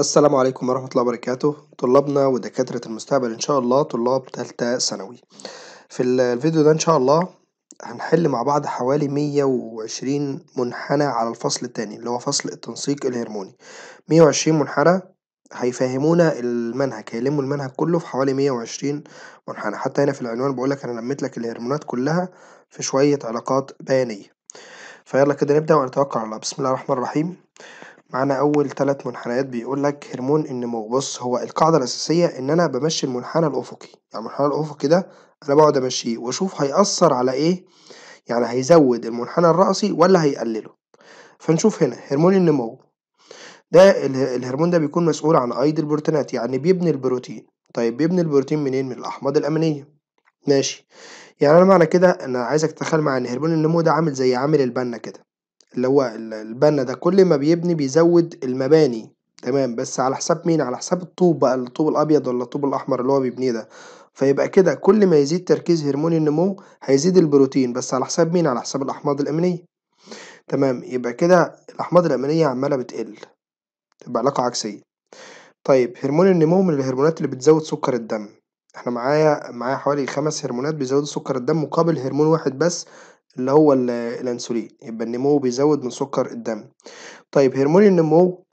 السلام عليكم ورحمة الله وبركاته طلابنا ودكاترة المستقبل إن شاء الله طلاب تالتة ثانوي في الفيديو ده إن شاء الله هنحل مع بعض حوالي مية وعشرين منحنى على الفصل التاني اللي هو فصل التنسيق الهرموني مية وعشرين منحنى هيفهمونا المنهج هيلموا المنهج كله في حوالي مية وعشرين منحنى حتى هنا في العنوان بقولك أنا لميت لك الهرمونات كلها في شوية علاقات بيانية فيلا كده نبدأ ونتوكل على الله بسم الله الرحمن الرحيم معانا أول ثلاث منحنيات بيقولك هرمون النمو بص هو القاعدة الأساسية إن أنا بمشي المنحنى الأفقي يعني المنحنى الأفقي ده أنا بقعد أمشيه وأشوف هيأثر على إيه يعني هيزود المنحنى الرأسي ولا هيقلله فنشوف هنا هرمون النمو ده الهرمون ده بيكون مسؤول عن أيض البروتينات يعني بيبني البروتين طيب بيبني البروتين منين من الأحماض الأمينية ماشي يعني أنا معنى كده أنا عايزك تتخيل معايا إن هرمون النمو ده عامل زي عامل البنا كده اللي هو البنا ده كل ما بيبني بيزود المباني تمام بس على حساب مين على حساب الطوب بقى الطوب الابيض ولا الطوب الاحمر اللي هو بيبنيه ده فيبقى كده كل ما يزيد تركيز هرمون النمو هيزيد البروتين بس على حساب مين على حساب الاحماض الامينيه تمام يبقى كده الاحماض الامينيه عماله بتقل تبقى علاقه عكسيه طيب هرمون النمو من الهرمونات اللي بتزود سكر الدم احنا معايا معايا حوالي خمس هرمونات بيزودوا سكر الدم مقابل هرمون واحد بس اللي هو الأنسولين يبقى النمو بيزود من سكر الدم طيب هرمون النمو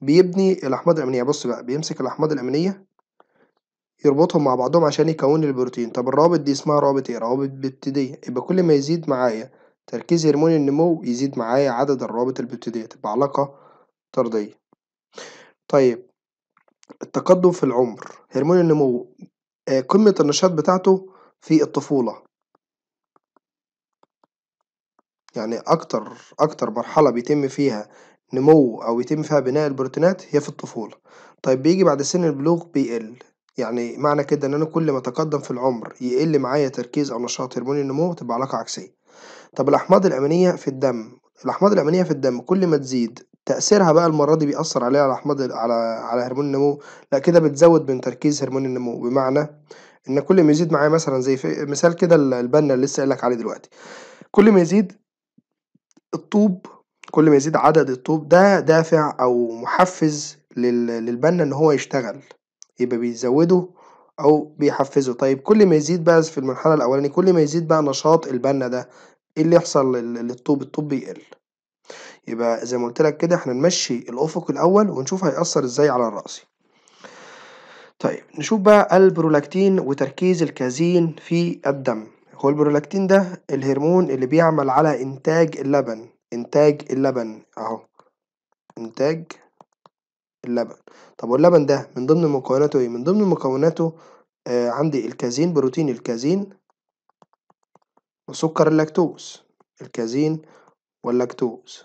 بيبني الأحماض الأمينية بص بقى بيمسك الأحماض الأمينية يربطهم مع بعضهم عشان يكون البروتين طب الرابط دي اسمها رابط ايه روابط بيبتيدية يبقى كل ما يزيد معايا تركيز هرمون النمو يزيد معايا عدد الروابط البيبتيدية تبقى علاقة طردية طيب التقدم في العمر هرمون النمو آه، قمة النشاط بتاعته في الطفولة يعني أكتر أكتر مرحلة بيتم فيها نمو أو يتم فيها بناء البروتينات هي في الطفولة، طيب بيجي بعد سن البلوغ بيقل، يعني معنى كده إن أنا كل ما أتقدم في العمر يقل معايا تركيز أو نشاط هرمون النمو تبقى علاقة عكسية، طب الأحماض الأمينية في الدم الأحماض الأمينية في الدم كل ما تزيد تأثيرها بقى المرة دي بيأثر عليها على أحماض على على هرمون النمو لأ كده بتزود من تركيز هرمون النمو بمعنى إن كل ما يزيد معايا مثلا زي في مثال كده البنا اللي لسه قايل لك عليه دلوقتي كل ما يزيد الطوب كل ما يزيد عدد الطوب ده دافع أو محفز لل- للبنا إن هو يشتغل يبقى بيزوده أو بيحفزه، طيب كل ما يزيد بقى في المرحلة الأولاني كل ما يزيد بقى نشاط البنا ده ايه اللي يحصل لل- للطوب؟ الطوب بيقل، يبقى زي ما قولتلك كده احنا نمشي الأفق الأول ونشوف هيأثر ازاي على الرأسي. طيب نشوف بقى البرولاكتين وتركيز الكازين في الدم. هو البرولاكتين ده الهرمون اللي بيعمل على إنتاج اللبن إنتاج اللبن أهو إنتاج اللبن طب واللبن ده من ضمن مكوناته إيه؟ من ضمن مكوناته آه عندي الكازين بروتين الكازين وسكر اللاكتوز الكازين واللاكتوز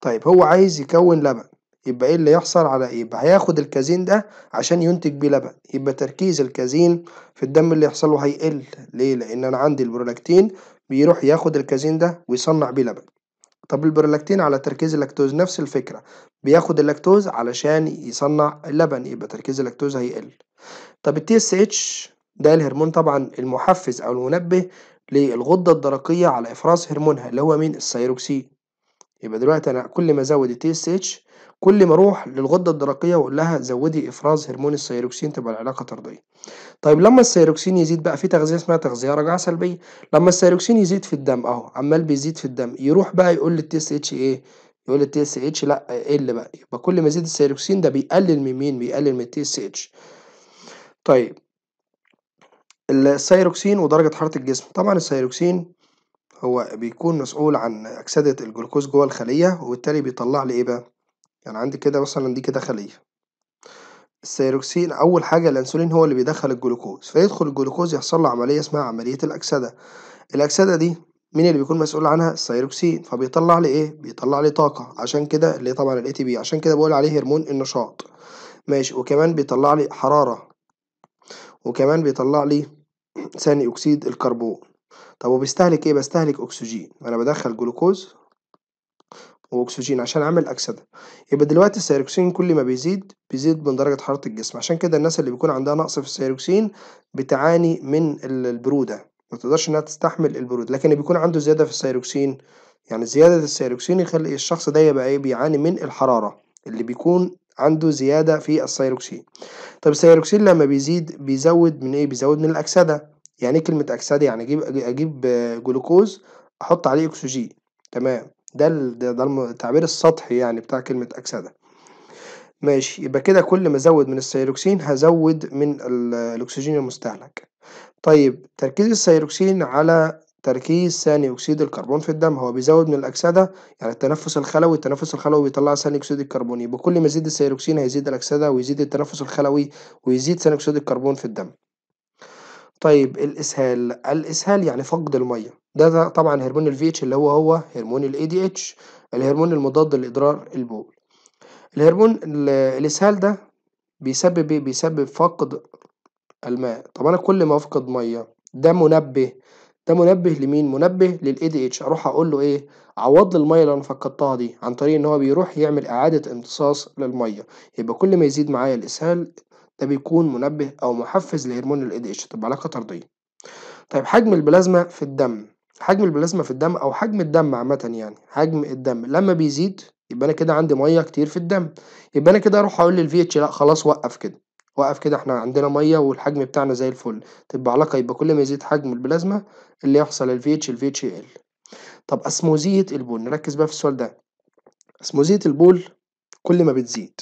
طيب هو عايز يكون لبن يبقى ايه اللي يحصل على ايه يبقى هياخد الكازين ده عشان ينتج بيه لبن يبقى تركيز الكازين في الدم اللي يحصل له هيقل ليه لان انا عندي البرولاكتين بيروح ياخد الكازين ده ويصنع بيه لبن طب البرولاكتين على تركيز اللاكتوز نفس الفكرة بياخد اللاكتوز علشان يصنع اللبن يبقى تركيز اللاكتوز هيقل طب التي اس اتش ده الهرمون طبعا المحفز او المنبه للغدة الدرقية على افراز هرمونها اللي هو مين الثيروكسين يبقى دلوقتي انا كل ما ازود التي اس اتش كل ما اروح للغده الدرقيه واقول لها زودي افراز هرمون السيروكسين تبقى العلاقه طرديه طيب لما السيروكسين يزيد بقى في تغذيه اسمها تغذيه رجعه سلبيه لما السيروكسين يزيد في الدم اهو عمال بيزيد في الدم يروح بقى يقول للتي اس اتش ايه يقول التي اس اتش لا قل إيه بقى يبقى كل ما يزيد السيروكسين ده بيقلل من مين بيقلل من التي اس اتش طيب السيروكسين ودرجه حراره الجسم طبعا السيروكسين هو بيكون مسؤول عن اكسده الجلوكوز جوه الخليه وبالتالي بيطلع لي ايه بقى كان عندي كده مثلًا دي كده خلية، السيروكسين أول حاجة الأنسولين هو اللي بيدخّل الجلوكوز، فيدخل الجلوكوز يحصل له عملية اسمها عملية الأكسدة، الأكسدة دي مين اللي بيكون مسؤول عنها؟ السيروكسين فبيطلّع لي إيه؟ بيطلّع لي طاقة عشان كده اللي هي طبعًا بي عشان كده بقول عليه هرمون النشاط، ماشي وكمان بيطلّع لي حرارة، وكمان بيطلّع لي ثاني أكسيد الكربون، طب وبيستهلك إيه؟ بستهلك أكسجين، أنا بدخل جلوكوز واكسجين عشان اعمل اكسده يبقى دلوقتي السيروكسين كل ما بيزيد بيزيد من درجه حراره الجسم عشان كده الناس اللي بيكون عندها نقص في السيروكسين بتعاني من البروده ما تقدرش انها تستحمل البروده لكن اللي بيكون عنده زياده في السيروكسين يعني زياده السيروكسين يخلي الشخص ده يبقى ايه بيعاني من الحراره اللي بيكون عنده زياده في السيروكسين طب السيروكسين لما بيزيد بيزود من ايه بيزود من الاكسده يعني ايه كلمه اكسده يعني اجيب اجيب جلوكوز احط عليه اكسجين تمام ده ال ده ده التعبير السطحي يعني بتاع كلمة أكسدة. ماشي يبقى كده كل ما أزود من السيروكسين هزود من الأكسجين المستهلك. طيب تركيز السيروكسين على تركيز ثاني أكسيد الكربون في الدم هو بيزود من الأكسدة يعني التنفس الخلوي، التنفس الخلوي بيطلع ثاني أكسيد الكربون يبقى كل ما يزيد السيروكسين هيزيد الأكسدة ويزيد التنفس الخلوي ويزيد ثاني أكسيد الكربون في الدم. طيب الإسهال، الإسهال يعني فقد المية. ده طبعا هرمون الفي اتش اللي هو هو هرمون الاي دي اتش الهرمون المضاد لإضرار البول الهرمون الإسهال ده بيسبب ايه بيسبب فقد الماء طب انا كل ما افقد ميه ده منبه ده منبه لمين منبه للاي دي اتش اروح اقول له ايه عوض لي الميه اللي انا فقدتها دي عن طريق ان هو بيروح يعمل اعاده امتصاص للميه يبقى كل ما يزيد معايا الاسهال ده بيكون منبه او محفز لهرمون الاي دي اتش تبقى علاقه طرديه طيب حجم البلازما في الدم حجم البلازما في الدم او حجم الدم عامه يعني حجم الدم لما بيزيد يبقى انا كده عندي ميه كتير في الدم يبقى انا كده اروح اقول للفي اتش لا خلاص وقف كده وقف كده احنا عندنا ميه والحجم بتاعنا زي الفل تبقى علاقه يبقى كل ما يزيد حجم البلازما اللي يحصل الفي اتش الفي اتش يقل طب اسموزيه البول نركز بقى في السؤال ده اسموزيه البول كل ما بتزيد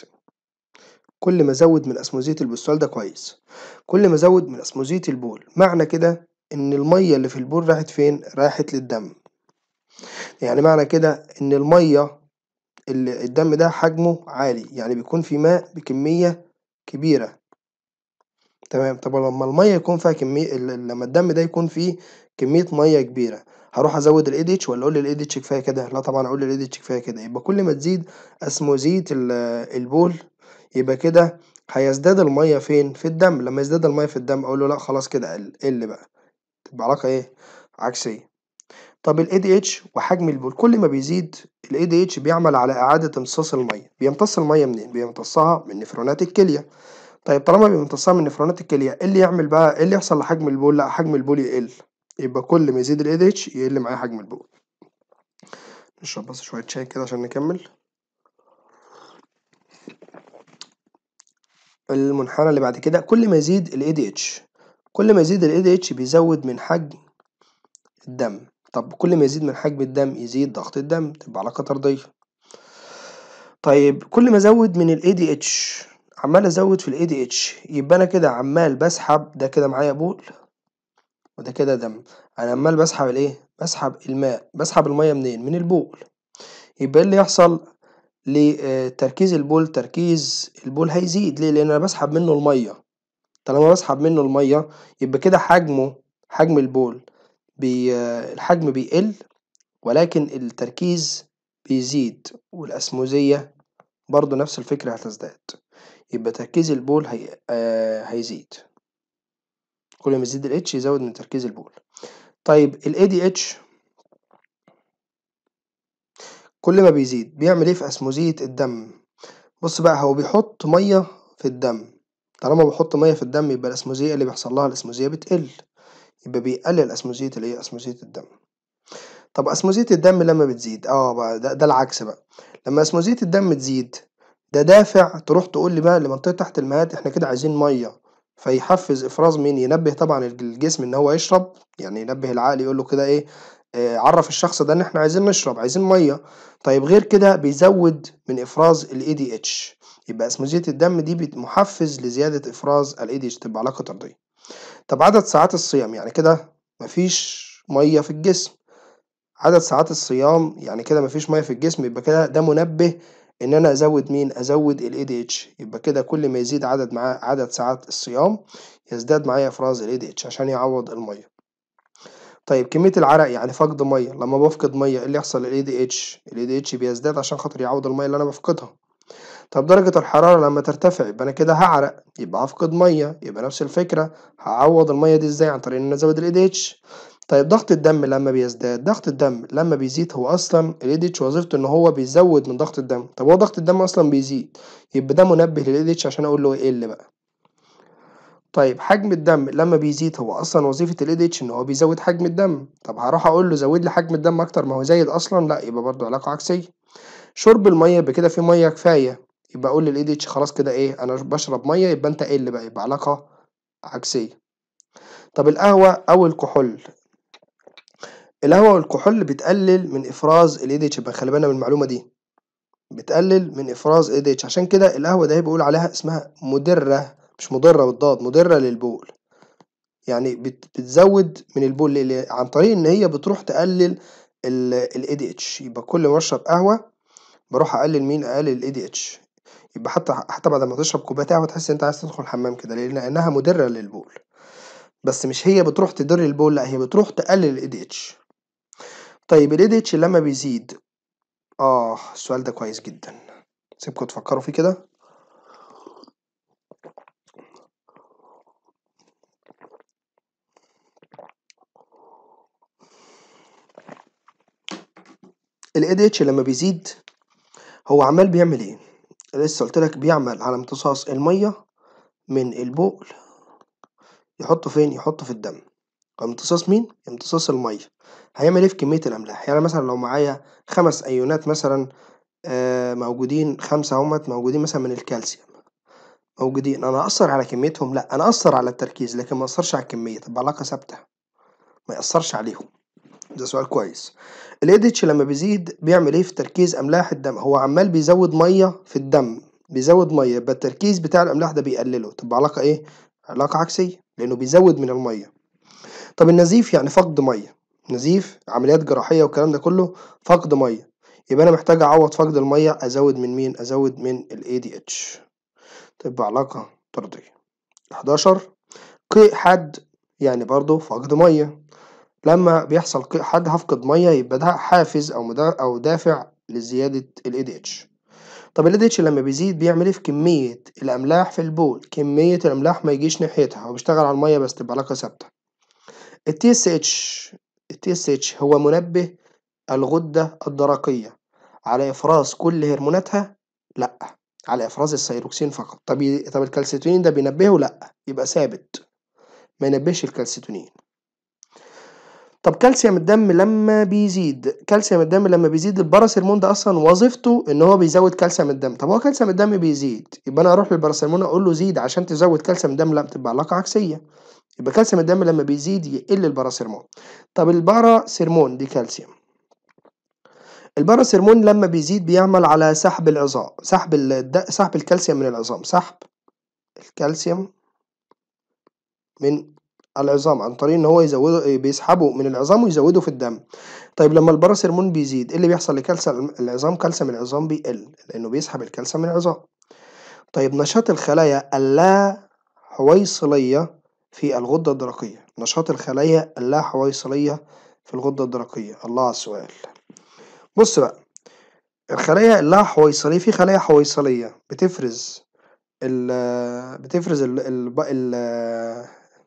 كل ما ازود من اسموزيه البول السؤال ده كويس كل ما ازود من اسموزيه البول معنى كده إن المَيّة اللي في البول راحت فين؟ راحت للدم، يعني معنى كده إن المَيّة اللي الدم ده حجمه عالي يعني بيكون في ماء بكمية كبيرة تمام، طب لما المَيّة يكون فيها كمية لما الدم ده يكون فيه كمية مَيّة كبيرة هروح أزود الايديتش ولا أقول الايديتش كفاية كده؟ لأ طبعًا أقول الايديتش كفاية كده يبقى كل ما تزيد اسمه زيت البول يبقى كده هيزداد المَيّة فين؟ في الدم، لما يزداد المَيّة في الدم أقول له لأ خلاص كده قل بقى. تبقى علاقة ايه عكسية طب الـ ADH وحجم البول كل ما بيزيد الـ ADH بيعمل على إعادة امتصاص المية بيمتص المية منين؟ بيمتصها من نفرونات الكلية طيب طالما بيمتصها من نفرونات الكلية ايه اللي يعمل بقى ايه اللي يحصل لحجم البول؟ لا حجم البول يقل يبقى كل ما يزيد الـ ADH يقل معايا حجم البول نشرب بس شوية شاي كده عشان نكمل المنحنى اللي بعد كده كل ما يزيد الـ ADH كل ما يزيد ال ADH بيزود من حجم الدم طب كل ما يزيد من حجم الدم يزيد ضغط الدم تبقى علاقة طردية طيب كل ما ازود من ال ADH عمال ازود في ال ADH يبقى انا كده عمال بسحب ده كده معايا بول وده كده دم انا عمال بسحب الايه بسحب الماء بسحب المية منين من البول يبقى ايه اللي يحصل لتركيز آه، البول تركيز البول هيزيد ليه لان انا بسحب منه المية طالما بسحب منه المية يبقى كده حجمه حجم البول بي الحجم بيقل ولكن التركيز بيزيد والأسموزية برضه نفس الفكرة هتزداد يبقى تركيز البول هي... آه هيزيد كل ما يزيد الاتش يزود من تركيز البول طيب ال ADH كل ما بيزيد بيعمل ايه في أسموزية الدم بص بقى هو بيحط مية في الدم طالما بحط مَيّة في الدم يبقى الأسموزية إيه اللي بيحصل لها؟ الأسموزية بتقل، يبقى بيقلل أسموزية الإيه؟ أسموزية الدم. طب أسموزية الدم لمّا بتزيد آه بقى ده ده العكس بقى، لمّا أسموزية الدم تزيد ده دافع تروح تقول لي بقى لمنطقة تحت المهات إحنا كده عايزين مَيّة، فيحفّز إفراز مين؟ ينبّه طبعًا الجسم إن هو يشرب يعني ينبّه العقل يقول له كده إيه آه، عرف الشخص ده ان احنا عايزين نشرب عايزين ميه طيب غير كده بيزود من افراز الاي دي اتش يبقى اسموزيه الدم دي محفز لزياده افراز الاي دي اتش تبقى علاقه طرديه طب عدد ساعات الصيام يعني كده مفيش ميه في الجسم عدد ساعات الصيام يعني كده مفيش ميه في الجسم يبقى كده ده منبه ان انا ازود مين ازود الاي دي اتش يبقى كده كل ما يزيد عدد معاه عدد ساعات الصيام يزداد معايا افراز الاي دي اتش عشان يعوض الميه طيب كمية العرق يعني فقد مية لما بفقد مية ايه اللي يحصل لل ADH الـ ADH بيزداد عشان خاطر يعوض المية اللي أنا بفقدها طب درجة الحرارة لما ترتفع يبقى أنا كده هعرق يبقى هفقد مية يبقى نفس الفكرة هعوض المية دي ازاي عن طريق إن أنا أزود الـ ADH طيب ضغط الدم لما بيزداد ضغط الدم لما بيزيد هو اصلا الـ ADH وظيفته ان هو بيزود من ضغط الدم طب هو ضغط الدم اصلا بيزيد يبقى ده منبه للـ ADH عشان اقول له يقل إيه بقى طيب حجم الدم لما بيزيد هو اصلا وظيفه ال اتش ان هو بيزود حجم الدم طب هروح اقول له زود لي حجم الدم اكتر ما هو زايد اصلا لا يبقى برضه علاقه عكسيه شرب الميه بكده في ميه كفايه يبقى اقول لل اتش خلاص كده ايه انا بشرب ميه يبقى انت اللي بقى يبقى علاقه عكسيه طب القهوه او الكحول القهوه والكحول بتقلل من افراز ال اتش يبقى خلي بالنا من المعلومه دي بتقلل من افراز ال اتش عشان كده القهوه ده بيقول عليها اسمها مدره مش مضرة بالضاد مضرة للبول يعني بتزود من البول عن طريق ان هي بتروح تقلل ال دي اتش يبقى كل ما اشرب قهوة بروح اقلل مين اقلل ال دي اتش يبقى حتى حتى بعد ما تشرب كوبايه قهوه تحس انت عايز تدخل الحمام كده لانها مضره للبول بس مش هي بتروح تضر البول لا هي بتروح تقلل ال دي اتش طيب ال دي اتش لما بيزيد اه السؤال ده كويس جدا سيبكم تفكروا فيه كده ال ADH لما بيزيد هو عمال بيعمل ايه؟ لسه قلت لك بيعمل على امتصاص الميه من البول يحطه فين؟ يحطه في الدم امتصاص مين؟ امتصاص الميه هيعمل ايه في كميه الاملاح؟ يعني مثلا لو معايا خمس ايونات مثلا آه، موجودين خمسه اهمت موجودين مثلا من الكالسيوم موجودين انا اثر على كميتهم؟ لا انا اثر على التركيز لكن ما اثرش على الكميه تبقى علاقه ثابته ما ياثرش عليهم ده سؤال كويس ADH لما بيزيد بيعمل ايه في تركيز املاح الدم هو عمال بيزود ميه في الدم بيزود ميه يبقى التركيز بتاع الاملاح ده بيقلله تبقى علاقه ايه علاقه عكسيه لانه بيزود من الميه طب النزيف يعني فقد ميه نزيف عمليات جراحيه والكلام ده كله فقد ميه يبقى انا محتاج اعوض فقد الميه ازود من مين ازود من الاي دي اتش تبقى علاقه طرديه 11 قيء حاد يعني برضه فقد ميه لما بيحصل حد هفقد ميه يبقى ده حافز او او دافع لزياده الـ ADH طب الـ ADH لما بيزيد بيعمل ايه في كميه الاملاح في البول كميه الاملاح ما يجيش ناحيتها هو بيشتغل على الميه بس تبقى علاقه ثابته الـ TSH الـ TSH هو منبه الغده الدرقيه على افراز كل هرموناتها لا على افراز السيروكسين فقط طب طب الكالسيتونين ده بينبهه لا يبقى ثابت ما ينبهش الكالسيتونين طب كالسيوم الدم لما بيزيد كالسيوم الدم لما بيزيد الباراسيرمون ده اصلا وظيفته ان هو بيزود كالسيوم الدم طب هو كالسيوم الدم بيزيد يبقى انا اروح للباراسيرمون اقول له زيد عشان تزود كالسيوم الدم لا بتبقى علاقه عكسيه يبقى كالسيوم الدم لما بيزيد يقل الباراسيرمون طب الباراسيرمون دي كالسيوم الباراسيرمون لما بيزيد بيعمل على سحب العظام سحب سحب الكالسيوم من العظام سحب الكالسيوم من العظام عن طريق ان هو يزوده إيه، بيسحبه من العظام ويزوده في الدم طيب لما الباراسيرمون بيزيد ايه اللي بيحصل لكالسيوم العظام كالسيوم العظام بيقل لانه بيسحب الكالسيوم من العظام طيب نشاط الخلايا اللا حويصليه في الغده الدرقيه نشاط الخلايا اللا حويصليه في الغده الدرقيه الله على السؤال بص بقى الخلايا اللا حويصليه في خلايا حويصليه بتفرز ال بتفرز ال ال, ال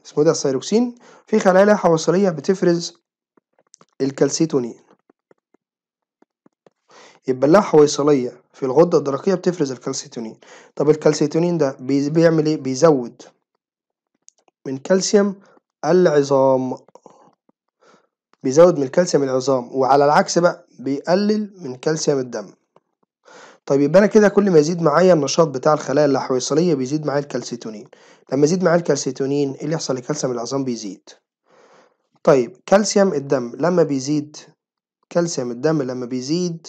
اسمه ده الثيروكسين في خلايا حوصلية بتفرز الكالسيتونين يبقى اللاحة حويصلية في الغدة الدرقية بتفرز الكالسيتونين طب الكالسيتونين ده بيعمل ايه بيزود من كالسيوم العظام بيزود من كالسيوم العظام وعلى العكس بقى بيقلل من كالسيوم الدم طيب يبقى انا كده كل ما يزيد معايا النشاط بتاع الخلايا اللحويصليه بيزيد معايا الكالسيتونين لما يزيد معايا الكالسيتونين ايه اللي يحصل لكالسيوم العظام بيزيد طيب كالسيوم الدم لما بيزيد كالسيوم الدم لما بيزيد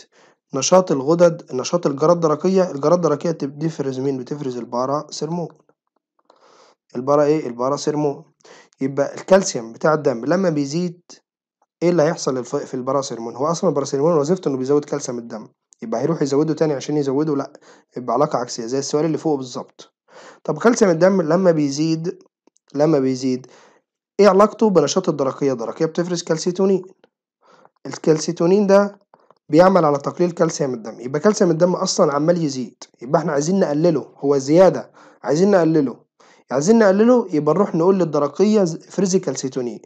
نشاط الغدد نشاط الجرات الدرقيه الجرات الدرقيه بتفرز مين بتفرز البارا سيرمون البارا ايه البارا سيرمون يبقى الكالسيوم بتاع الدم لما بيزيد ايه اللي هيحصل في سيرمون هو اصلا سيرمون وظيفته انه بيزود كالسيوم الدم يبقى هيروح يزوده تاني عشان يزوده لا يبقى علاقة عكسية زي السؤال اللي فوق بالظبط طب كالسيوم الدم لما بيزيد لما بيزيد ايه علاقته بنشاط الدرقية الدرقية بتفرز كالسيتونين الكالسيتونين ده بيعمل على تقليل كالسيوم الدم يبقى كالسيوم الدم اصلا عمال يزيد يبقى احنا عايزين نقلله هو زيادة عايزين نقلله عايزين نقلله يبقى نروح نقول للدرقية افرزي كالسيتونين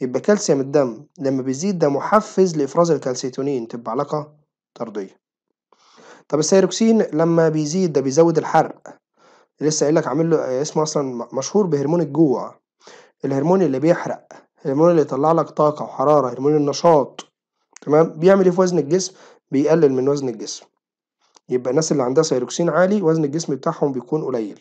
يبقى كالسيوم الدم لما بيزيد ده محفز لإفراز الكالسيتونين تبقى علاقة طردية طب السيروكسين لما بيزيد ده بيزود الحرق لسه قايل لك عامل له اسمه اصلا مشهور بهرمون الجوع الهرمون اللي بيحرق الهرمون اللي يطلع لك طاقه وحراره هرمون النشاط تمام بيعمل ايه في وزن الجسم بيقلل من وزن الجسم يبقى الناس اللي عندها سيروكسين عالي وزن الجسم بتاعهم بيكون قليل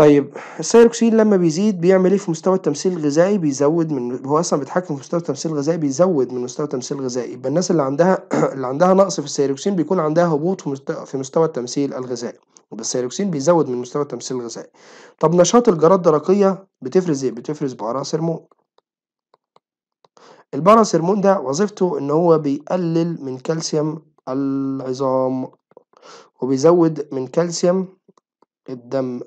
طيب السيروكسين لما بيزيد بيعمل ايه في مستوى التمثيل الغذائي بيزود من هو اصلا بيتحكم في مستوى التمثيل الغذائي بيزود من مستوى التمثيل الغذائي يبقى الناس اللي عندها اللي عندها نقص في السيروكسين بيكون عندها هبوط في مستوى التمثيل الغذائي يبقى السيروكسين بيزود من مستوى التمثيل الغذائي طب نشاط الجرات الدرقيه بتفرز ايه بتفرز بقراص هرمون هرمون ده وظيفته ان هو بيقلل من كالسيوم العظام وبيزود من كالسيوم الدم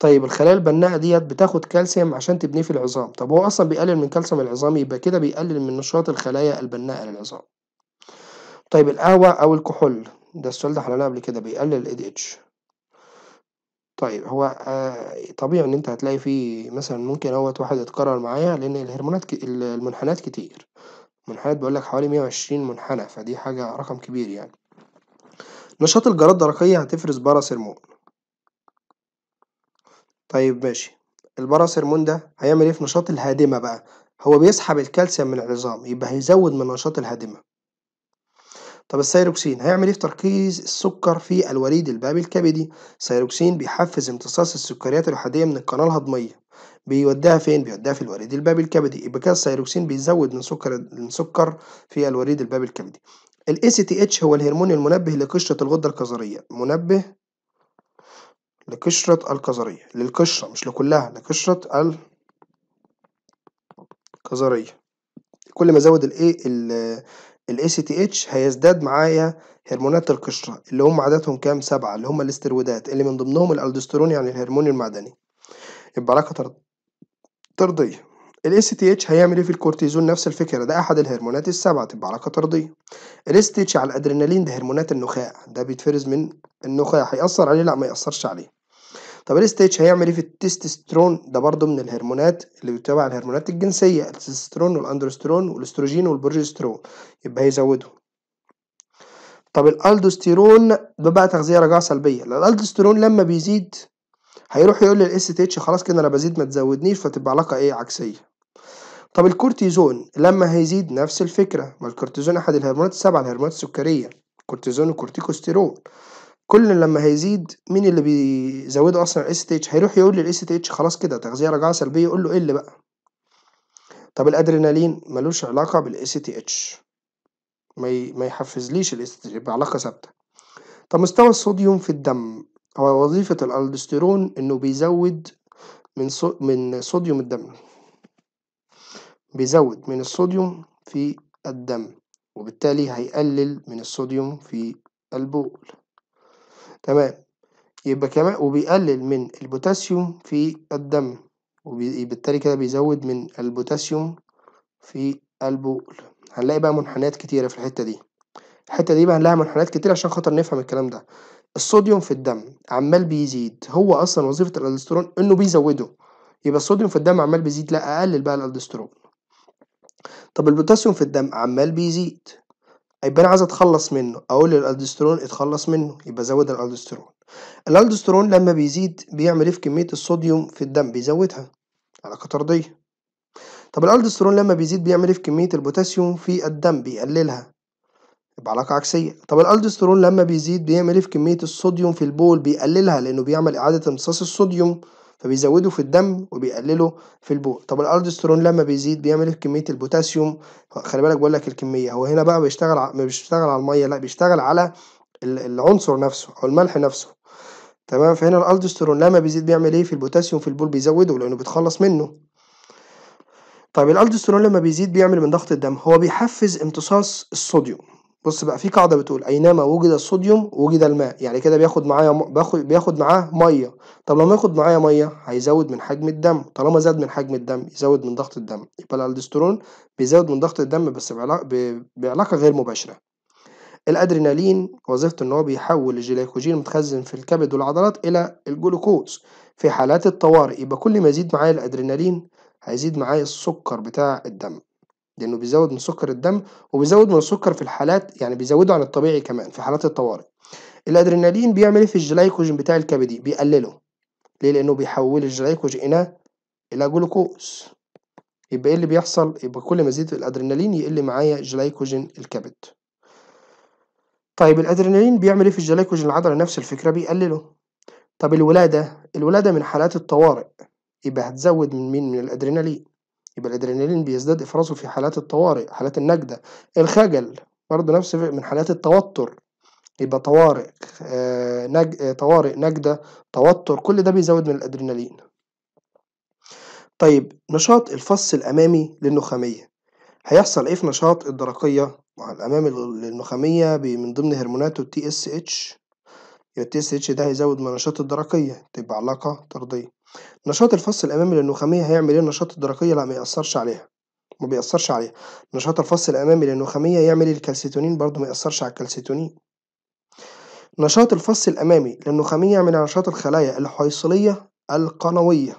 طيب الخلايا البناءة ديت بتاخد كالسيوم عشان تبنيه في العظام طب هو اصلا بيقلل من كالسيوم العظام يبقى كده بيقلل من نشاط الخلايا البناءة للعظام طيب القهوة او الكحول ده السؤال ده حلناه قبل كده بيقلل الـ ADH طيب هو آه، طبيعي ان انت هتلاقي فيه مثلا ممكن أوت واحد يتكرر معايا لان الهرمونات المنحنات كتير منحنات بيقول لك حوالي 120 منحنى فدي حاجة رقم كبير يعني نشاط الجرات الدرقية هتفرز باراسيرمون طيب ماشي الباراسيرمون ده هيعمل ايه في نشاط الهادمه بقى هو بيسحب الكالسيوم من العظام يبقى هيزود من نشاط الهادمه طب السيروكسين هيعمل ايه في تركيز السكر في الوريد البابي الكبدي السيروكسين بيحفز امتصاص السكريات الوحيديه من القناه الهضميه بيوديها فين بيوديها في الوريد البابي الكبدي يبقى كده السيروكسين بيزود من سكر السكر في الوريد البابي الكبدي الاي سي تي اتش هو الهرمون المنبه لقشره الغده الكظريه منبه لقشرة الكظرية للقشرة مش لكلها لقشرة الكظرية كل ما ازود الـ الـ سي تي اتش هيزداد معايا هرمونات القشرة اللي هم عددهم كام سبعة اللي هم الاسترويدات اللي من ضمنهم الالدستيرون يعني الهرمون المعدني يبقى علاقة طردية ال ACTH هيعمل ايه في الكورتيزون نفس الفكره ده احد الهرمونات السبعه تبقى علاقه طرديه ال ACTH على الادرينالين ده هرمونات النخاع ده بيتفرز من النخاع هيأثر عليه لا ما يأثرش عليه طب الاس تي اتش هيعمل ايه في التستوستيرون ده برضو من الهرمونات اللي بتتابع الهرمونات الجنسيه التستوستيرون والاندروستيرون والاستروجين والبروجسترون يبقى هيزودهم طب الالدوستيرون ده بقى تغذيه رجاعه سلبيه الالدوستيرون لما بيزيد هيروح يقول للاس اتش خلاص كده انا بزيد ما تزودنيش فتبقى علاقه ايه عكسيه طب الكورتيزون لما هيزيد نفس الفكره ما الكورتيزون احد الهرمونات السبعه الهرمونات السكريه كورتيزون وكورتيكوستيرون كل لما هيزيد مين اللي بيزوده اصلا الاس تي اتش هيروح يقول للاس تي اتش خلاص كده تغذيه رجعه سلبيه يقول له قل إيه بقى طب الادرينالين ملوش علاقه بالاس تي اتش ما يحفزليش الاس تي اتش يبقى علاقه ثابته طب مستوى الصوديوم في الدم هو وظيفه الالدوستيرون انه بيزود من صو... من صوديوم الدم بيزود من الصوديوم في الدم وبالتالي هيقلل من الصوديوم في البول تمام يبقى كمان وبيقلل من البوتاسيوم في الدم وبالتالي كده بيزود من البوتاسيوم في البول هنلاقي بقى منحنيات كتيرة في الحتة دي الحتة دي بقى هنلاقي منحنيات كتيرة عشان خاطر نفهم الكلام ده الصوديوم في الدم عمال بيزيد هو اصلا وظيفة الالدسترون انه بيزوده يبقى الصوديوم في الدم عمال بيزيد لا اقلل بقى الالدسترون طب البوتاسيوم في الدم عمال بيزيد هيبقى انا عايز اتخلص منه اقول للالدوستيرون اتخلص منه يبقى زود الالدسترون الالدسترون لما بيزيد بيعمل ايه في كميه الصوديوم في الدم بيزودها علاقه طرديه طب الالدسترون لما بيزيد بيعمل ايه في كميه البوتاسيوم في الدم بيقللها يبقى علاقه عكسيه طب الالدسترون لما بيزيد بيعمل ايه في كميه الصوديوم في البول بيقللها لانه بيعمل اعاده امتصاص الصوديوم فبيزودوا في الدم وبيقللوا في البول طب الالدوستيرون لما بيزيد بيعمل في كميه البوتاسيوم خلي بالك بقول لك الكميه هو هنا بقى بيشتغل ع... ما بيشتغل على الميه لا بيشتغل على العنصر نفسه او الملح نفسه تمام فهنا الالدوستيرون لما بيزيد بيعمل ايه في البوتاسيوم في البول بيزوده لانه بيتخلص منه طيب الالدوستيرون لما بيزيد بيعمل من ضغط الدم هو بيحفز امتصاص الصوديوم بص بقى في قاعده بتقول اينما وجد الصوديوم وجد الماء يعني كده بياخد معايا م... باخد بياخد معاه ميه طب لما ياخد معايا ميه هيزود من حجم الدم طالما زاد من حجم الدم يزود من ضغط الدم يبقى الالدسترون بيزود من ضغط الدم بس بعلاقه ب... بعلاقه غير مباشره الادرينالين وظيفته ان هو بيحول الجليكوجين المتخزن في الكبد والعضلات الى الجلوكوز في حالات الطوارئ يبقى كل ما يزيد معايا الادرينالين هيزيد معايا السكر بتاع الدم لانه بيزود من سكر الدم وبيزود من السكر في الحالات يعني بيزوده عن الطبيعي كمان في حالات الطوارئ الادرينالين بيعمل ايه في الجلايكوجين بتاع الكبدي بيقلله ليه لانه بيحول الجلايكوجين الى جلوكوز يبقى ايه اللي بيحصل يبقى كل ما زيد الادرينالين يقل معايا جلايكوجين الكبد طيب الادرينالين بيعمل ايه في الجلايكوجين العضلي نفس الفكره بيقلله طب الولاده الولاده من حالات الطوارئ يبقى هتزود من مين من الادرينالين يبقى الادرينالين بيزداد افرازه في حالات الطوارئ حالات النجده الخجل برضه نفس من حالات التوتر يبقى طوارئ آه، نج... آه، طوارئ نجده توتر كل ده بيزود من الادرينالين طيب نشاط الفص الامامي للنخاميه هيحصل ايه في نشاط الدرقيه مع الامام النخاميه من ضمن هرموناته التي اس اتش التي اس اتش ده هيزود من نشاط الدرقيه تبقى علاقه طرديه نشاط الفص الأمامي للنخامية هيعمل إيه نشاط الدرقية؟ لأ ميأثرش عليها، مبيأثرش عليها، نشاط الفص الأمامي للنخامية يعمل إيه؟ الكالسيتونين برضه ميأثرش على الكالسيتونين، نشاط الفص الأمامي للنخامية يعمل نشاط الخلايا الحويصلية القنوية،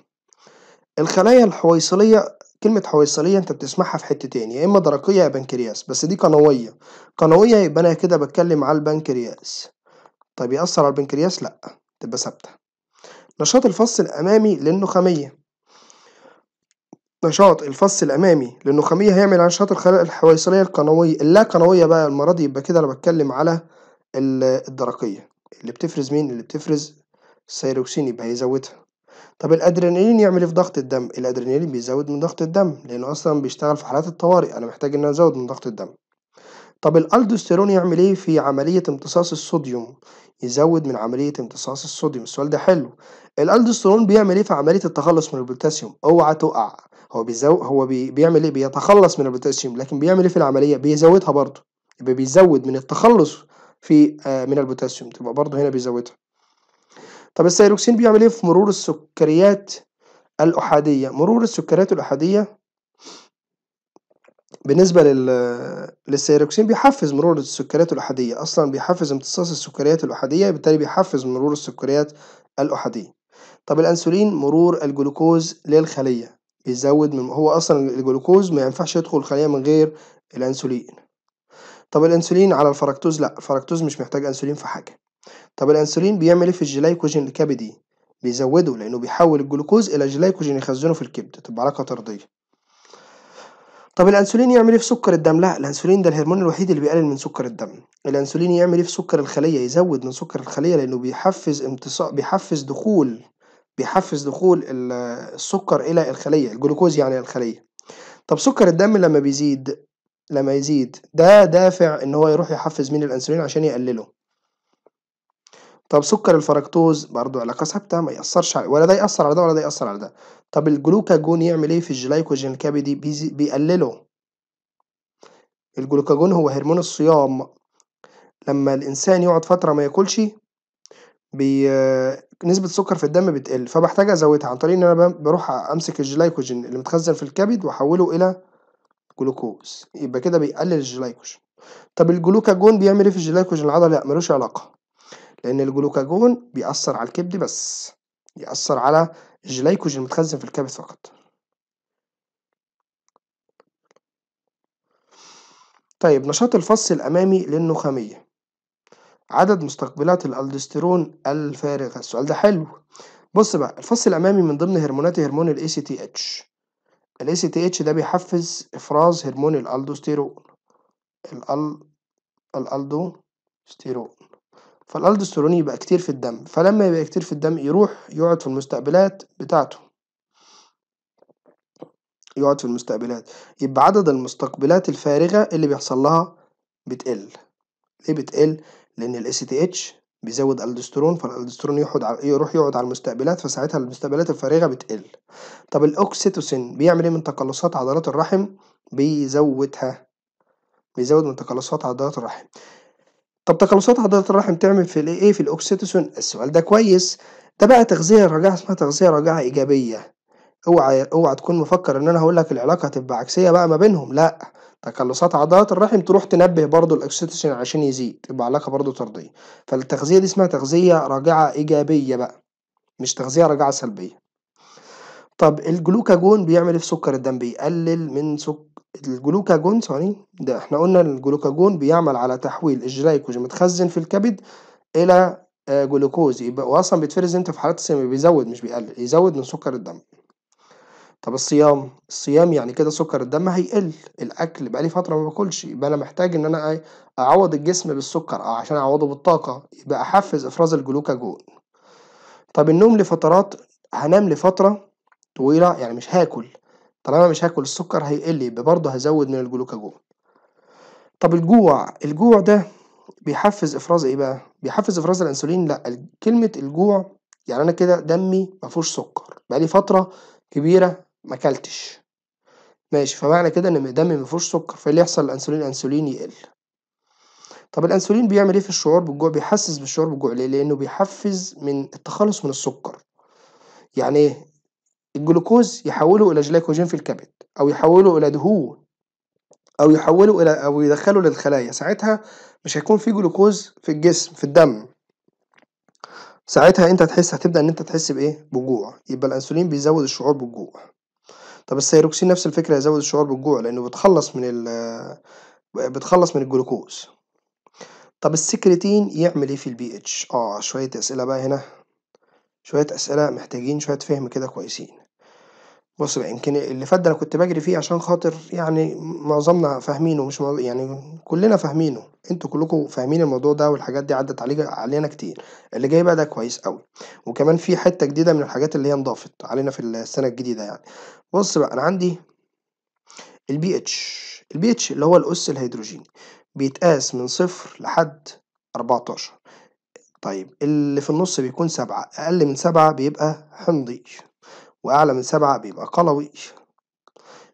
الخلايا الحويصلية كلمة حويصلية أنت بتسمعها في حتتين يا إما درقية يا بنكرياس بس دي قنوية، قنوية يبقى أنا كده بتكلم على البنكرياس، طيب يأثر على البنكرياس؟ لأ تبقى ثابتة. نشاط الفص الأمامي للنخامية نشاط الفص الأمامي للنخامية هيعمل على نشاط الخلايا الحويصلية القنوية اللا قنوية بقى المرة دي يبقى كده أنا بتكلم على الدرقية اللي بتفرز مين؟ اللي بتفرز السيروكسين يبقى هيزودها طب الأدرينالين يعمل إيه في ضغط الدم؟ الأدرينالين بيزود من ضغط الدم لأنه أصلا بيشتغل في حالات الطوارئ أنا محتاج إن أنا أزود من ضغط الدم طب الالدوستيرون يعمل ايه في عمليه امتصاص الصوديوم يزود من عمليه امتصاص الصوديوم السؤال ده حلو الالدوسترون بيعمل ايه في عمليه التخلص من البوتاسيوم اوعى تقع هو بيزو هو بي... بيعمل ايه بيتخلص من البوتاسيوم لكن بيعمل ايه في العمليه بيزودها برضه يبقى بيزود من التخلص في آه من البوتاسيوم تبقى برضه هنا بيزودها طب السيروكسين بيعمل ايه في مرور السكريات الاحاديه مرور السكريات الاحاديه بالنسبة لل... للسيروكسين بيحفز مرور السكريات الأحادية أصلا بيحفز امتصاص السكريات الأحادية بالتالي بيحفز مرور السكريات الأحادية طب الأنسولين مرور الجلوكوز للخلية بيزود من هو أصلا الجلوكوز ما ينفعش يدخل الخلية من غير الأنسولين طب الأنسولين على الفركتوز لأ الفركتوز مش محتاج أنسولين في حاجة طب الأنسولين بيعمل إيه في الجلايكوجين الكبدي بيزوده لأنه بيحول الجلوكوز إلى جلايكوجين يخزنه في الكبد تبقى علاقة طردية طب الانسولين يعمل ايه في سكر الدم لا الانسولين ده الهرمون الوحيد اللي بيقلل من سكر الدم الانسولين يعمل ايه في سكر الخليه يزود من سكر الخليه لانه بيحفز امتصاص بيحفز دخول بيحفز دخول السكر الى الخليه الجلوكوز يعني الخليه طب سكر الدم لما بيزيد لما يزيد ده دافع ان هو يروح يحفز من الانسولين عشان يقلله طب سكر الفركتوز برضو علاقه ثابته ما ياثرش على ولا ده ياثر على ده ولا ده ياثر على ده طب الجلوكاجون يعمل ايه في الجلايكوجين الكبدي بيقلله الجلوكاجون هو هرمون الصيام لما الانسان يقعد فتره ما ياكلش بي نسبة السكر في الدم بتقل فبحتاج أزودها عن طريق إن أنا بروح أمسك الجلايكوجين اللي متخزن في الكبد وأحوله إلى جلوكوز يبقى كده بيقلل الجلايكوجين طب الجلوكاجون بيعمل إيه في الجلايكوجين العضلي؟ لأ ملوش علاقة لأن الجلوكاجون بيأثر على الكبد بس يأثر على الجلايكوجين المتخزن في الكبد فقط طيب نشاط الفص الأمامي للنخامية عدد مستقبلات الالدوستيرون الفارغة السؤال ده حلو بص بقى الفص الامامي من ضمن هرمونات هرمون الاي سي تي اتش الاي سي تي اتش ده بيحفز افراز هرمون الالدوستيرون الال الالدوستيرون فالالدوستيرون يبقى كتير في الدم فلما يبقى كتير في الدم يروح يقعد في المستقبلات بتاعته يقعد في المستقبلات يبقى عدد المستقبلات الفارغة اللي بيحصل لها بتقل ليه بتقل لان الاس تي اتش بيزود الدسترون فالالدسترون يقعد على يروح يقعد على المستقبلات فساعتها المستقبلات الفارغه بتقل طب الاوكسيتوسين بيعمل ايه من تقلصات عضلات الرحم بيزودها بيزود من تقلصات عضلات الرحم طب تقلصات عضلات الرحم تعمل في الايه في الاوكسيتوسين السؤال ده كويس ده بقى تغذيه رجعه اسمها تغذيه رجعه ايجابيه اوعى اوعى تكون مفكر ان انا هقول لك العلاقه هتبقى عكسيه بقى ما بينهم لا تقلصات عضلات الرحم تروح تنبه برضو الاكسيتوسين عشان يزيد يبقى علاقه برضو طرديه فالتغذيه دي اسمها تغذيه راجعه ايجابيه بقى مش تغذيه راجعه سلبيه طب الجلوكاجون بيعمل ايه في سكر الدم بيقلل من سكر الجلوكاجون ثواني ده احنا قلنا الجلوكاجون بيعمل على تحويل الجلايكوج متخزن في الكبد الى آه، جلوكوز يبقى واصلا بيتفرز انت في حالات السم بيزود مش بيقلل يزود من سكر الدم طب الصيام الصيام يعني كده سكر الدم هيقل الاكل بقالي فتره ما باكلش يبقى انا محتاج ان انا إيه، اعوض الجسم بالسكر او عشان اعوضه بالطاقه يبقى احفز افراز الجلوكاجون طب النوم لفترات هنام لفتره طويله يعني مش هاكل طالما مش هاكل السكر هيقل يبقى برضه هزود من الجلوكاجون طب الجوع الجوع ده بيحفز افراز ايه بقى بيحفز افراز الانسولين لا كلمه الجوع يعني انا كده دمي ما سكر سكر بقالي فتره كبيره ما كلتش ماشي فمعنى كده ان دمي ما فيهوش سكر فايه اللي يحصل الانسولين الانسولين يقل طب الانسولين بيعمل ايه في الشعور بالجوع بيحسس بالشعور بالجوع ليه لانه بيحفز من التخلص من السكر يعني ايه الجلوكوز يحوله الى جلايكوجين في الكبد او يحوله الى دهون او يحوله الى او يدخله للخلايا ساعتها مش هيكون في جلوكوز في الجسم في الدم ساعتها انت هتحس هتبدا ان انت تحس بايه بجوع يبقى الانسولين بيزود الشعور بالجوع طب السيروكسين نفس الفكرة هيزود الشعور بالجوع لأنه بيتخلص من ال بيتخلص من الجلوكوز. طب السكريتين يعمل إيه في البي اتش؟ آه شوية أسئلة بقى هنا، شوية أسئلة محتاجين شوية فهم كده كويسين. بُص بقى، يمكن اللي فات ده أنا كنت بجري فيه عشان خاطر يعني معظمنا فاهمينه مش يعني كُلّنا فاهمينه، انتوا كلّكم فاهمين الموضوع ده والحاجات دي عدّت عليج علينا كتير، اللي جاي بقى ده كويس أوي، وكمان في حتّة جديدة من الحاجات اللي هي انضافت علينا في السنة الجديدة يعني، بُص بقى أنا عندي البي اتش اللي هو الأُس الهيدروجيني بيتقاس من صفر لحد 14 طيب اللي في النُص بيكون سبعة أقل من سبعة بيبقى حمضي. وأعلى من سبعة بيبقى قلوي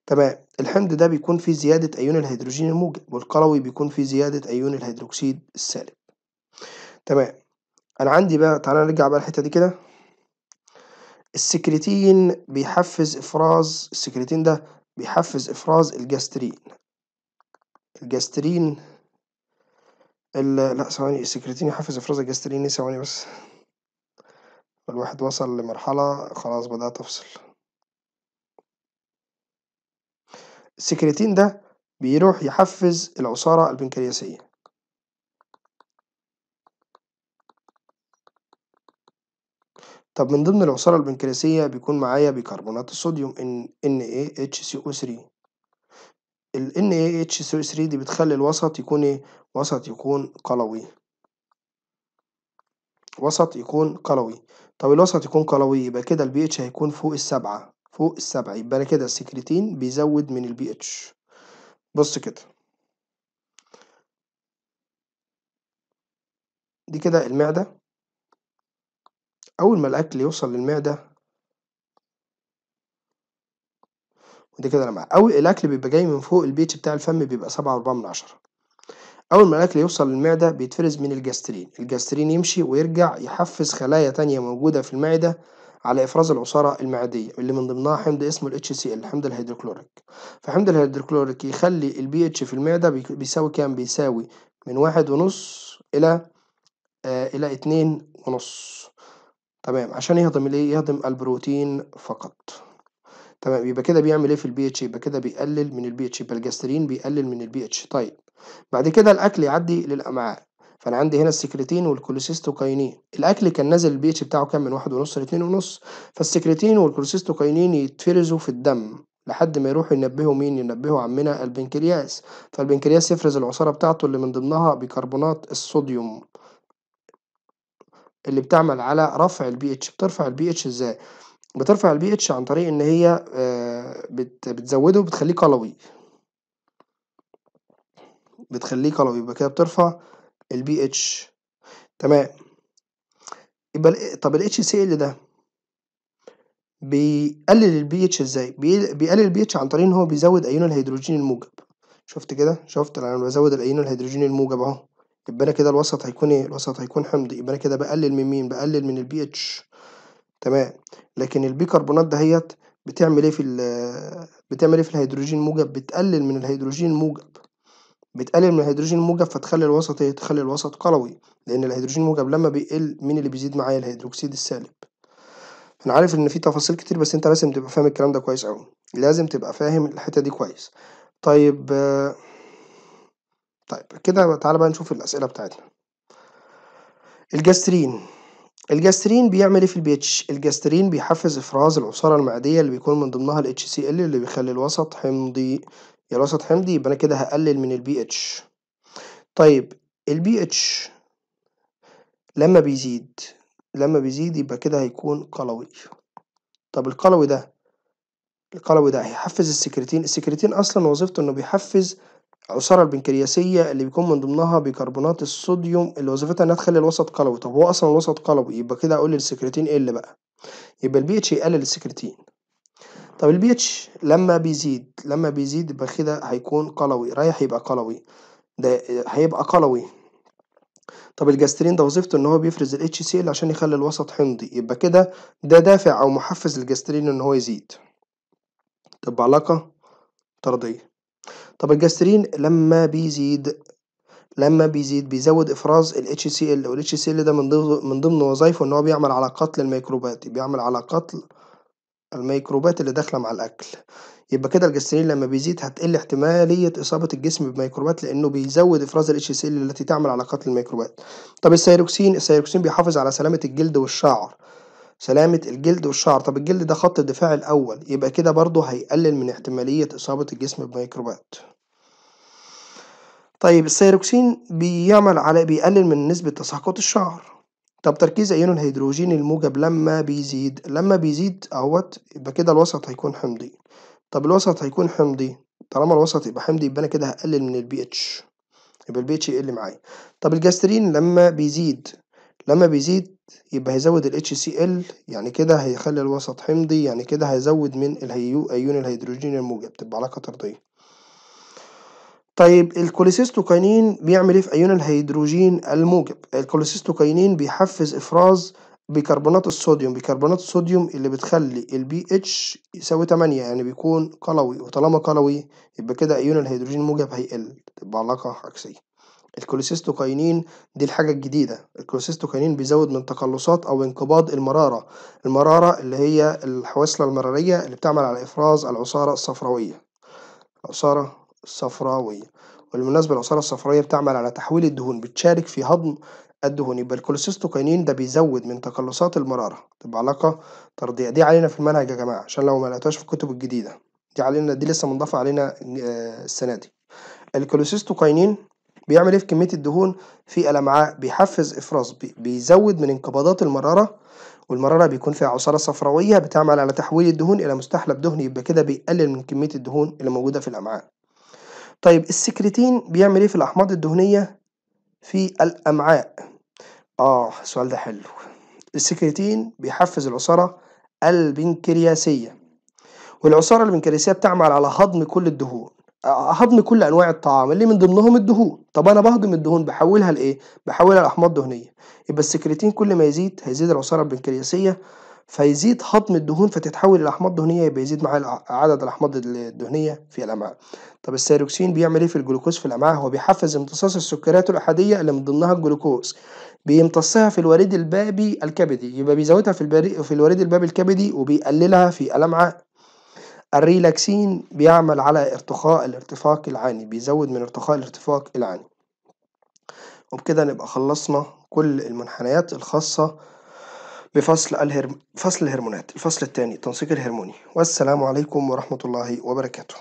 تمام الحمض ده بيكون فيه زيادة أيون الهيدروجين الموجب والقلوي بيكون فيه زيادة أيون الهيدروكسيد السالب تمام أنا عندي بقى تعالى نرجع بقى الحتة دي كده السكرتين بيحفز إفراز السكرتين ده بيحفز إفراز الجاسترين الجاسترين لا ثواني السكرتين يحفز إفراز الجاسترين إيه ثواني بس الواحد وصل لمرحلة خلاص بدأت أفصل السكرتين ده بيروح يحفز العصارة البنكرياسية طب من ضمن العصارة البنكرياسية بيكون معايا بيكربونات الصوديوم NaHCO3 إيه ال NaHCO3 إيه دي بتخلي الوسط يكون ايه؟ وسط يكون قلوي وسط يكون قلوي طب الوسط يكون قلوي يبقى كده البي اتش هيكون فوق السبعة فوق السبعة يبقى انا كده السكريتين بيزود من البي اتش بص كده دي كده المعدة أول ما الأكل يوصل للمعدة ودي كده الأمعاء أول الأكل بيبقى جاي من فوق البيتش بتاع الفم بيبقى سبعة وأربعة من عشرة أول ما الأكل يوصل للمعدة بيتفرز من الجاسترين الجاسترين يمشي ويرجع يحفز خلايا تانية موجودة في المعدة على إفراز العصارة المعدية اللي من ضمنها حمض اسمه ال HCl الحمض الهيدروكلوريك فحمض الهيدروكلوريك يخلي ال pH في المعدة بيساوي كام؟ بيساوي من واحد ونص إلى آه إلى اتنين ونص تمام عشان يهضم الإيه؟ يهضم البروتين فقط تمام يبقى كده بيعمل إيه في البي pH؟ يبقى كده بيقلل من البي pH يبقى الجاسترين بيقلل من البي pH طيب بعد كده الاكل يعدي للامعاء فانا عندي هنا السكرتين والكوليسيستوكاينين الاكل كان نازل البي اتش بتاعه كام من واحد ونص لاتنين ونص فالسكرتين والكوليسيستوكاينين يتفرزوا في الدم لحد ما يروحوا ينبهوا مين ينبهوا عمنا البنكرياس فالبنكرياس يفرز العصاره بتاعته اللي من ضمنها بيكربونات الصوديوم اللي بتعمل على رفع البي اتش بترفع البي اتش ازاي بترفع البي اتش عن طريق ان هي آه، بتزوده وبتخليه قلوي بتخليه قلوي يبقى كده بترفع البي اتش تمام يبقى طب الاتش سي ال ده بيقلل البي اتش ازاي بيقلل البي اتش عن طريق ان هو بيزود ايون الهيدروجين الموجب شفت كده شفت انا بزود الايون الهيدروجين الموجب اهو يبقى انا كده الوسط هيكون ايه الوسط هيكون حمض يبقى انا كده بقلل من مين بقلل من البي اتش تمام لكن البيكربونات دهيت بتعمل ايه في بتعمل ايه في الهيدروجين الموجب بتقلل من الهيدروجين الموجب بتقلل من الهيدروجين الموجب فتخلي الوسط ايه تخلي الوسط قلوي لان الهيدروجين الموجب لما بيقل مين اللي بيزيد معايا الهيدروكسيد السالب انا عارف ان في تفاصيل كتير بس انت لازم تبقى فاهم الكلام ده كويس قوي لازم تبقى فاهم الحته دي كويس طيب طيب كده تعالى بقى نشوف الاسئله بتاعتنا الجاسترين الجاسترين بيعمل ايه في البي اتش الجاسترين بيحفز افراز العصاره المعديه اللي بيكون من ضمنها ال HCl اللي بيخلي الوسط حمضي يا الوسط حمضي يبقى انا كده هقلل من البي اتش طيب البي اتش لما بيزيد لما بيزيد يبقى كده هيكون قلوي طب القلوي ده القلوي ده هيحفز السكرتين السكرتين اصلا وظيفته انه بيحفز العصاره البنكرياسيه اللي بيكون من ضمنها بيكربونات الصوديوم اللي وظيفتها انها تخلي الوسط قلوي طب هو اصلا الوسط قلوي يبقى كده اقول للسكرتين ايه اللي بقى يبقى البي اتش يقلل السكرتين طب البيتش لما بيزيد لما بيزيد يبقى كده هيكون قلوي رايح يبقى قلوي ده هيبقى قلوي طب الجاسترين ده وظيفته ان هو بيفرز ال HCl عشان يخلي الوسط حمضي يبقى كده ده دافع او محفز للجاسترين ان هو يزيد تبقى علاقة طردية طب الجاسترين لما بيزيد لما بيزيد بيزود افراز ال HCl وال HCl ده ال ده من ضمن وظايفه ان هو بيعمل على قتل الميكروبات بيعمل على قتل الميكروبات اللي داخلة مع الأكل، يبقى كده الجليسرين لمّا بيزيد هتقل احتمالية إصابة الجسم بميكروبات لإنه بيزود إفراز الHCl التي تعمل على قتل الميكروبات. طب السيروكسين، السيروكسين بيحافظ على سلامة الجلد والشعر، سلامة الجلد والشعر، طب الجلد ده خط الدفاع الأول يبقى كده برضه هيقلل من احتمالية إصابة الجسم بميكروبات. طيب السيروكسين بيعمل على بيقلل من نسبة تساقط الشعر. طب تركيز أيون الهيدروجين الموجب لما بيزيد لما بيزيد اهوت يبقى كده الوسط هيكون حمضي طب الوسط هيكون حمضي طالما الوسط يبقى حمضي يبقى أنا كده هقلل من البي اتش يبقى البي اتش يقل معايا طب الجاسترين لما بيزيد لما بيزيد يبقى هيزود ال HCl يعني كده هيخلي الوسط حمضي يعني كده هيزود من الهيو أيون الهيدروجين الموجب تبقى علاقة طردية طيب الكوليسيستوكاينين بيعمل ايه في ايون الهيدروجين الموجب الكوليسيستوكاينين بيحفز افراز بيكربونات الصوديوم بيكربونات الصوديوم اللي بتخلي البي اتش يساوي 8 يعني بيكون قلوي وطالما قلوي يبقى كده ايون الهيدروجين الموجب هيقل تبقى علاقة عكسية الكوليسيستوكاينين دي الحاجة الجديدة الكوليسيستوكاينين بيزود من تقلصات أو انقباض المرارة المرارة اللي هي الحواسله المرارية اللي بتعمل على إفراز العصارة الصفراوية العصارة الصفراوية وبالمناسبة العصارة الصفراوية بتعمل على تحويل الدهون بتشارك في هضم الدهون يبقى الكوليسيستوكاينين ده بيزود من تقلصات المرارة تبقى علاقة طردية دي علينا في المنهج يا جماعة عشان لو ما لقيتوهاش في الكتب الجديدة دي علينا دي لسه منضافة علينا آه، السنة دي الكوليسيستوكاينين بيعمل ايه في كمية الدهون في الامعاء بيحفز افراز بيزود من انقباضات المرارة والمرارة بيكون فيها عصارة صفراوية بتعمل على تحويل الدهون الى مستحلب دهني يبقى كده بيقلل من كمية الدهون اللي موجودة في الامعاء طيب السكرتين بيعمل ايه في الاحماض الدهنيه في الامعاء اه السؤال ده حلو السكرتين بيحفز العصاره البنكرياسيه والعصاره البنكرياسيه بتعمل على هضم كل الدهون آه، هضم كل انواع الطعام اللي من ضمنهم الدهون طب انا بهضم الدهون بحولها لايه بحولها لاحماض دهنيه يبقى السكرتين كل ما يزيد هيزيد العصاره البنكرياسيه فيزيد هضم الدهون فتتحول الى احماض دهنيه يبقى يزيد معاها عدد الاحماض الدهنيه في الامعاء طب السيروكسين بيعمل ايه في الجلوكوز في الامعاء هو بيحفز امتصاص السكريات الاحاديه اللي من ضمنها الجلوكوز بيمتصها في الوريد البابي الكبدي يبقى بيزودها في البري... في الوريد البابي الكبدي وبيقللها في الامعاء الريلاكسين بيعمل على ارتخاء الارتفاق العاني بيزود من ارتخاء الارتفاق العاني وبكده نبقى خلصنا كل المنحنيات الخاصه بفصل الهرم... فصل الهرمونات الفصل الثاني التنسيق الهرموني والسلام عليكم ورحمة الله وبركاته